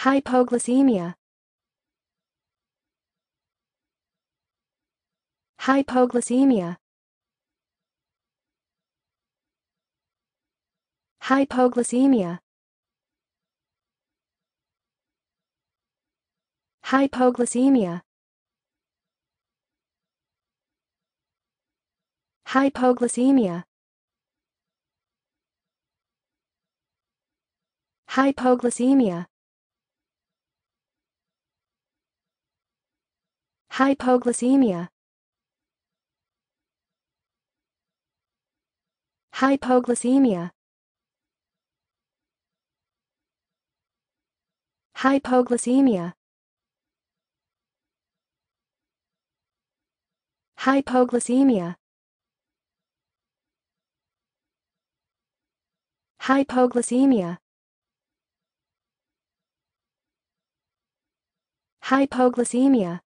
Hypoglycemia. Hypoglycemia. Hypoglycemia. Hypoglycemia. Hypoglycemia. Hypoglycemia. Hypoglycemia. Hypoglycemia. Hypoglycemia. Hypoglycemia. Hypoglycemia. Hypoglycemia.